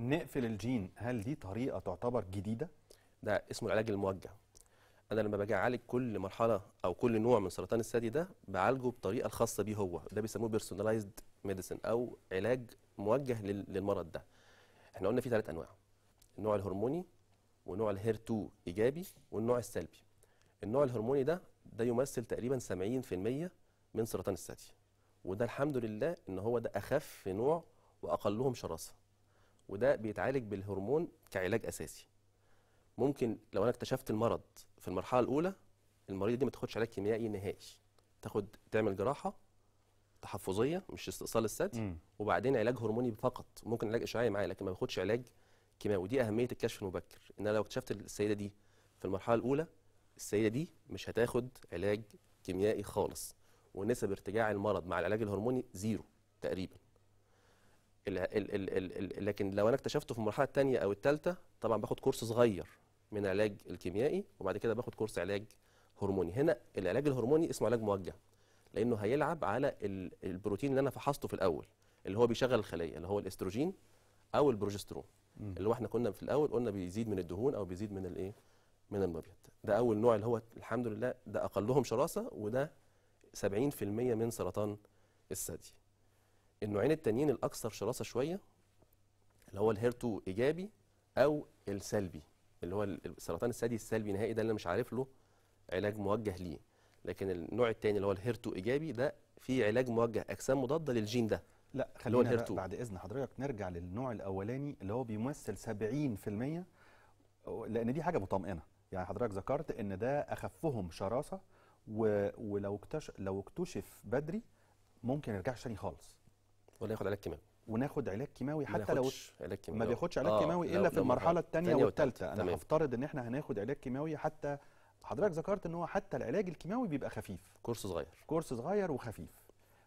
نقفل الجين هل دي طريقه تعتبر جديده ده اسمه العلاج الموجه انا لما باجي اعالج كل مرحله او كل نوع من سرطان الثدي ده بعالجه بطريقة الخاصه بيه هو ده بيسموه بيرسوناليزد ميديسن او علاج موجه للمرض ده احنا قلنا فيه ثلاث انواع النوع الهرموني ونوع الهير 2 ايجابي والنوع السلبي النوع الهرموني ده ده يمثل تقريبا 70% من سرطان الثدي وده الحمد لله ان هو ده اخف نوع واقلهم شراسه وده بيتعالج بالهرمون كعلاج اساسي ممكن لو انا اكتشفت المرض في المرحله الاولى المريضه دي ما تاخدش علاج كيميائي نهائي تاخد تعمل جراحه تحفظيه مش استئصال الثدي وبعدين علاج هرموني فقط ممكن علاج اشعاعي معايا لكن ما باخدش علاج كيماوي ودي اهميه الكشف المبكر ان انا لو اكتشفت السيده دي في المرحله الاولى السيده دي مش هتاخد علاج كيميائي خالص ونسب ارتجاع المرض مع العلاج الهرموني زيرو تقريبا الـ الـ الـ الـ الـ لكن لو انا اكتشفته في المرحله الثانيه او الثالثه طبعا باخد كورس صغير من علاج الكيميائي وبعد كده باخد كورس علاج هرموني هنا العلاج الهرموني اسمه علاج موجه لانه هيلعب على البروتين اللي انا فحصته في الاول اللي هو بيشغل الخليه اللي هو الاستروجين او البروجسترون م. اللي هو احنا كنا في الاول قلنا بيزيد من الدهون او بيزيد من الايه من المبيض ده اول نوع اللي هو الحمد لله ده اقلهم شراسه وده 70% من سرطان الثدي النوعين التانيين الاكثر شراسه شويه اللي هو الهيرتو ايجابي او السلبي اللي هو السرطان الثدي السلبي نهائي ده اللي مش عارف له علاج موجه ليه لكن النوع الثاني اللي هو الهيرتو ايجابي ده في علاج موجه اجسام مضاده للجين ده لا خلينا بعد اذن حضرتك نرجع للنوع الاولاني اللي هو بيمثل 70% لان دي حاجه مطمئنه يعني حضرتك ذكرت ان ده اخفهم شراسه ولو اكتشف لو اكتشف بدري ممكن يرجعش تاني خالص ولا ياخد علاج كيماوي وناخد علاج كيماوي حتى لو علاج كيماوي ما بياخدش علاج آه، كيماوي الا في المرحله الثانيه والثالثه انا هفترض ان احنا هناخد علاج كيماوي حتى حضرتك ذكرت ان هو حتى العلاج الكيماوي بيبقى خفيف كورس صغير كورس صغير وخفيف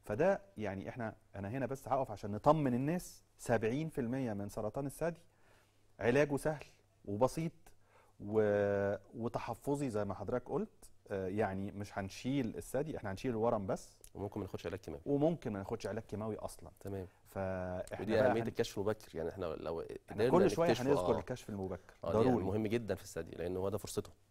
فده يعني احنا انا هنا بس هقف عشان نطمن الناس 70% من سرطان الثدي علاجه سهل وبسيط وتحفظي زي ما حضرتك قلت آه، يعني مش هنشيل الثدي احنا هنشيل الورم بس وممكن ما ناخدش علاج كيماوي وممكن ما ناخدش علاج كيماوي اصلا تمام فاحنا ودي اهميه هن... الكشف المبكر يعني احنا لو احنا كل شويه هنذكر آه. الكشف المبكر آه ضروري يعني مهم جدا في الثدي لان هو ده فرصته